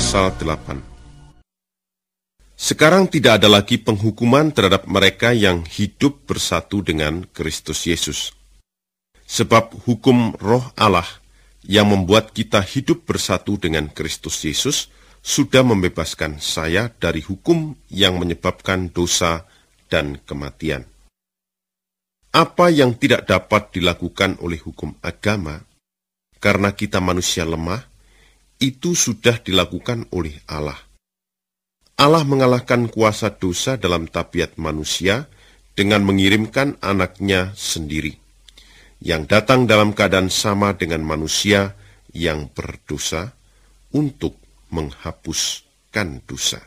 pasal 8. Sekarang tidak ada lagi penghukuman terhadap mereka yang hidup bersatu dengan Kristus Yesus. Sebab hukum roh Allah yang membuat kita hidup bersatu dengan Kristus Yesus sudah membebaskan saya dari hukum yang menyebabkan dosa dan kematian. Apa yang tidak dapat dilakukan oleh hukum agama, karena kita manusia lemah, itu sudah dilakukan oleh Allah. Allah mengalahkan kuasa dosa dalam tabiat manusia dengan mengirimkan anaknya sendiri, yang datang dalam keadaan sama dengan manusia yang berdosa untuk menghapuskan dosa.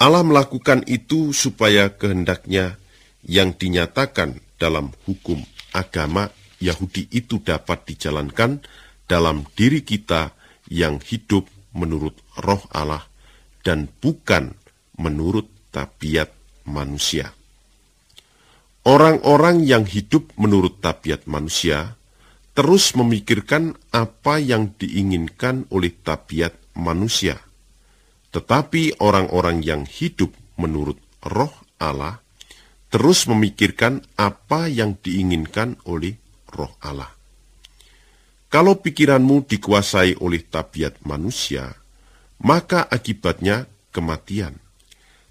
Allah melakukan itu supaya kehendaknya yang dinyatakan dalam hukum agama Yahudi itu dapat dijalankan dalam diri kita yang hidup menurut roh Allah dan bukan menurut tabiat manusia. Orang-orang yang hidup menurut tabiat manusia terus memikirkan apa yang diinginkan oleh tabiat manusia. Tetapi orang-orang yang hidup menurut roh Allah terus memikirkan apa yang diinginkan oleh roh Allah. Kalau pikiranmu dikuasai oleh tabiat manusia, maka akibatnya kematian.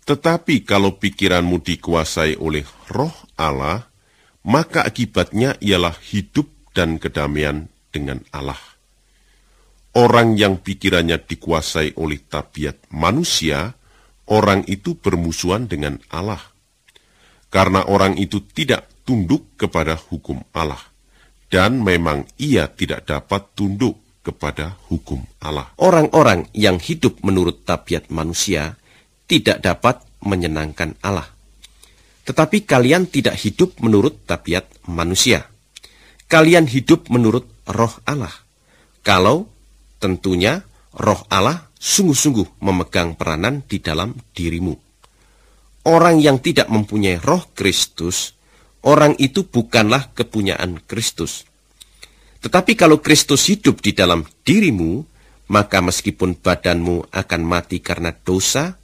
Tetapi kalau pikiranmu dikuasai oleh roh Allah, maka akibatnya ialah hidup dan kedamaian dengan Allah. Orang yang pikirannya dikuasai oleh tabiat manusia, orang itu bermusuhan dengan Allah. Karena orang itu tidak tunduk kepada hukum Allah dan memang ia tidak dapat tunduk kepada hukum Allah. Orang-orang yang hidup menurut tabiat manusia tidak dapat menyenangkan Allah. Tetapi kalian tidak hidup menurut tabiat manusia. Kalian hidup menurut roh Allah. Kalau tentunya roh Allah sungguh-sungguh memegang peranan di dalam dirimu. Orang yang tidak mempunyai roh Kristus orang itu bukanlah kepunyaan Kristus. Tetapi kalau Kristus hidup di dalam dirimu, maka meskipun badanmu akan mati karena dosa,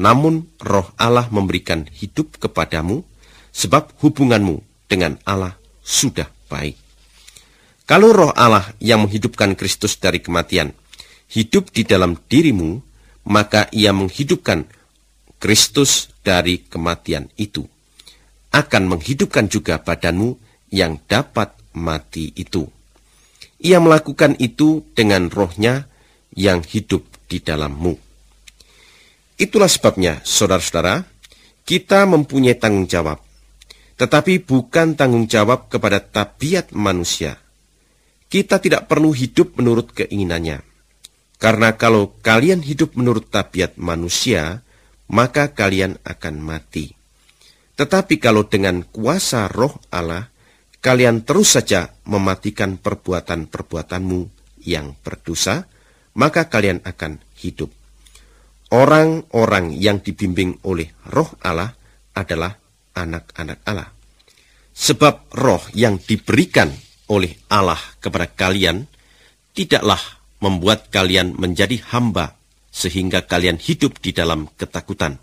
namun roh Allah memberikan hidup kepadamu, sebab hubunganmu dengan Allah sudah baik. Kalau roh Allah yang menghidupkan Kristus dari kematian hidup di dalam dirimu, maka ia menghidupkan Kristus dari kematian itu akan menghidupkan juga badanmu yang dapat mati itu. Ia melakukan itu dengan rohnya yang hidup di dalammu. Itulah sebabnya, saudara-saudara, kita mempunyai tanggung jawab, tetapi bukan tanggung jawab kepada tabiat manusia. Kita tidak perlu hidup menurut keinginannya. Karena kalau kalian hidup menurut tabiat manusia, maka kalian akan mati. Tetapi kalau dengan kuasa roh Allah, kalian terus saja mematikan perbuatan-perbuatanmu yang berdosa, maka kalian akan hidup. Orang-orang yang dibimbing oleh roh Allah adalah anak-anak Allah. Sebab roh yang diberikan oleh Allah kepada kalian tidaklah membuat kalian menjadi hamba sehingga kalian hidup di dalam ketakutan.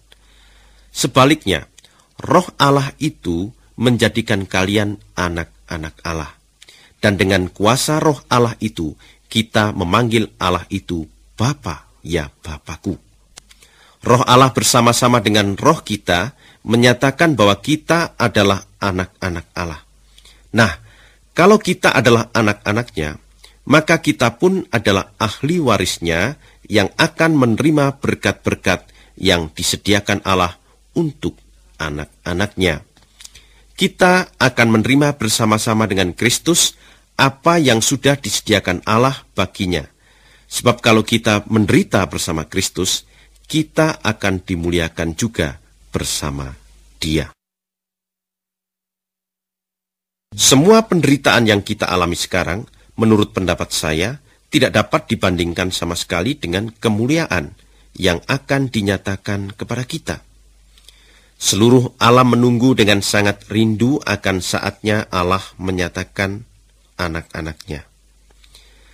Sebaliknya, roh Allah itu menjadikan kalian anak-anak Allah. Dan dengan kuasa roh Allah itu, kita memanggil Allah itu Bapa, ya Bapakku. Roh Allah bersama-sama dengan roh kita menyatakan bahwa kita adalah anak-anak Allah. Nah, kalau kita adalah anak-anaknya, maka kita pun adalah ahli warisnya yang akan menerima berkat-berkat yang disediakan Allah untuk anak-anaknya. Kita akan menerima bersama-sama dengan Kristus apa yang sudah disediakan Allah baginya. Sebab kalau kita menderita bersama Kristus, kita akan dimuliakan juga bersama dia. Semua penderitaan yang kita alami sekarang, menurut pendapat saya, tidak dapat dibandingkan sama sekali dengan kemuliaan yang akan dinyatakan kepada kita. Seluruh alam menunggu dengan sangat rindu akan saatnya Allah menyatakan anak-anaknya.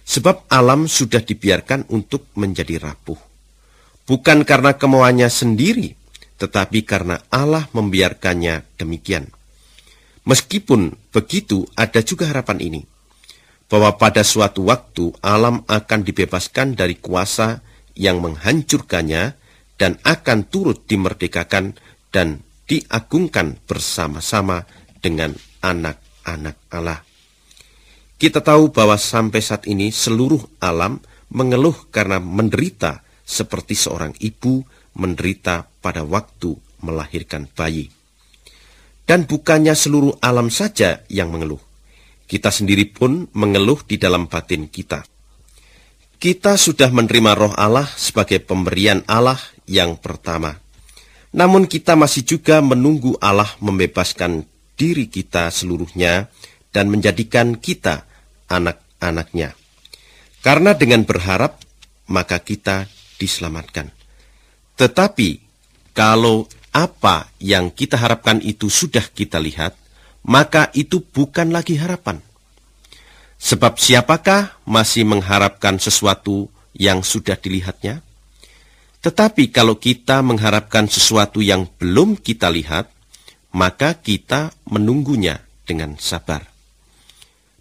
Sebab alam sudah dibiarkan untuk menjadi rapuh. Bukan karena kemauannya sendiri, tetapi karena Allah membiarkannya demikian. Meskipun begitu, ada juga harapan ini. Bahwa pada suatu waktu alam akan dibebaskan dari kuasa yang menghancurkannya dan akan turut dimerdekakan dan diagungkan bersama-sama dengan anak-anak Allah. Kita tahu bahwa sampai saat ini seluruh alam mengeluh karena menderita seperti seorang ibu menderita pada waktu melahirkan bayi. Dan bukannya seluruh alam saja yang mengeluh. Kita sendiri pun mengeluh di dalam batin kita. Kita sudah menerima roh Allah sebagai pemberian Allah yang pertama namun kita masih juga menunggu Allah membebaskan diri kita seluruhnya dan menjadikan kita anak-anaknya. Karena dengan berharap, maka kita diselamatkan. Tetapi, kalau apa yang kita harapkan itu sudah kita lihat, maka itu bukan lagi harapan. Sebab siapakah masih mengharapkan sesuatu yang sudah dilihatnya? Tetapi kalau kita mengharapkan sesuatu yang belum kita lihat, maka kita menunggunya dengan sabar.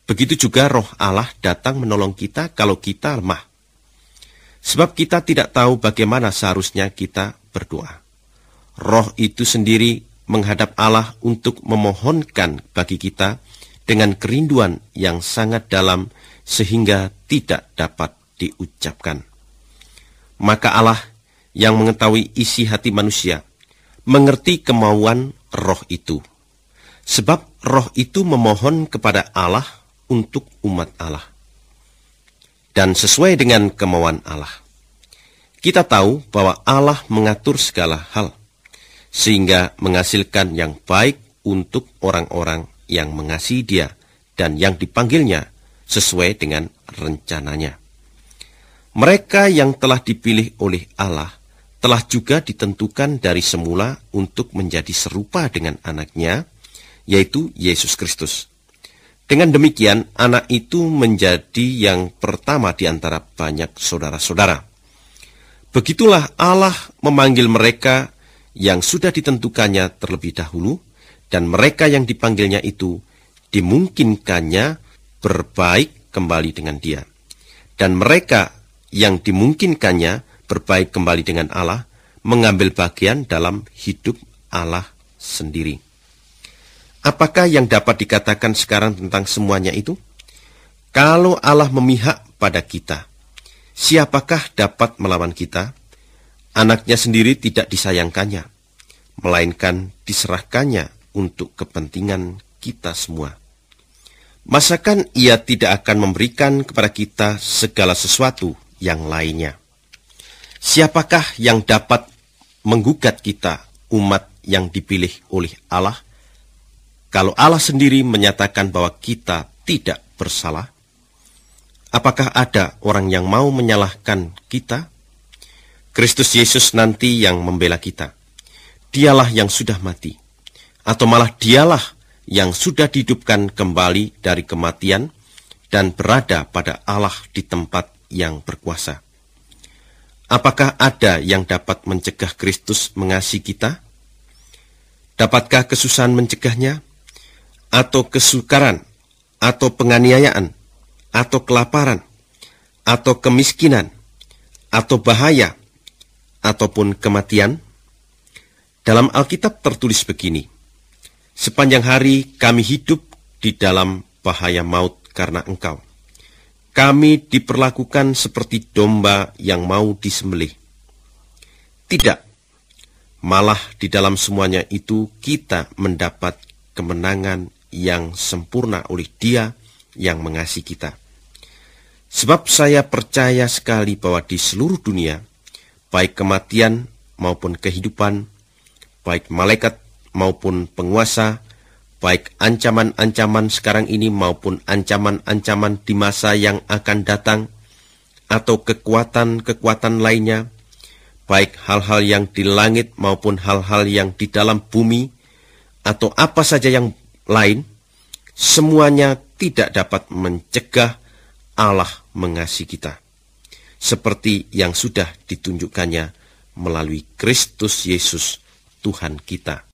Begitu juga roh Allah datang menolong kita kalau kita lemah. Sebab kita tidak tahu bagaimana seharusnya kita berdoa. Roh itu sendiri menghadap Allah untuk memohonkan bagi kita dengan kerinduan yang sangat dalam sehingga tidak dapat diucapkan. Maka Allah yang mengetahui isi hati manusia, mengerti kemauan roh itu. Sebab roh itu memohon kepada Allah untuk umat Allah. Dan sesuai dengan kemauan Allah. Kita tahu bahwa Allah mengatur segala hal, sehingga menghasilkan yang baik untuk orang-orang yang mengasihi dia dan yang dipanggilnya sesuai dengan rencananya. Mereka yang telah dipilih oleh Allah telah juga ditentukan dari semula untuk menjadi serupa dengan anaknya, yaitu Yesus Kristus. Dengan demikian, anak itu menjadi yang pertama di antara banyak saudara-saudara. Begitulah Allah memanggil mereka yang sudah ditentukannya terlebih dahulu, dan mereka yang dipanggilnya itu dimungkinkannya berbaik kembali dengan dia. Dan mereka yang dimungkinkannya berbaik kembali dengan Allah, mengambil bagian dalam hidup Allah sendiri. Apakah yang dapat dikatakan sekarang tentang semuanya itu? Kalau Allah memihak pada kita, siapakah dapat melawan kita? Anaknya sendiri tidak disayangkannya, melainkan diserahkannya untuk kepentingan kita semua. Masakan ia tidak akan memberikan kepada kita segala sesuatu yang lainnya. Siapakah yang dapat menggugat kita, umat yang dipilih oleh Allah, kalau Allah sendiri menyatakan bahwa kita tidak bersalah? Apakah ada orang yang mau menyalahkan kita? Kristus Yesus nanti yang membela kita. Dialah yang sudah mati, atau malah dialah yang sudah dihidupkan kembali dari kematian dan berada pada Allah di tempat yang berkuasa Apakah ada yang dapat mencegah Kristus mengasihi kita? Dapatkah kesusahan mencegahnya? Atau kesukaran? Atau penganiayaan? Atau kelaparan? Atau kemiskinan? Atau bahaya? Ataupun kematian? Dalam Alkitab tertulis begini, Sepanjang hari kami hidup di dalam bahaya maut karena engkau kami diperlakukan seperti domba yang mau disembelih. Tidak, malah di dalam semuanya itu kita mendapat kemenangan yang sempurna oleh Dia yang mengasihi kita. Sebab saya percaya sekali bahwa di seluruh dunia, baik kematian maupun kehidupan, baik malaikat maupun penguasa, baik ancaman-ancaman sekarang ini maupun ancaman-ancaman di masa yang akan datang, atau kekuatan-kekuatan lainnya, baik hal-hal yang di langit maupun hal-hal yang di dalam bumi, atau apa saja yang lain, semuanya tidak dapat mencegah Allah mengasihi kita. Seperti yang sudah ditunjukkannya melalui Kristus Yesus Tuhan kita.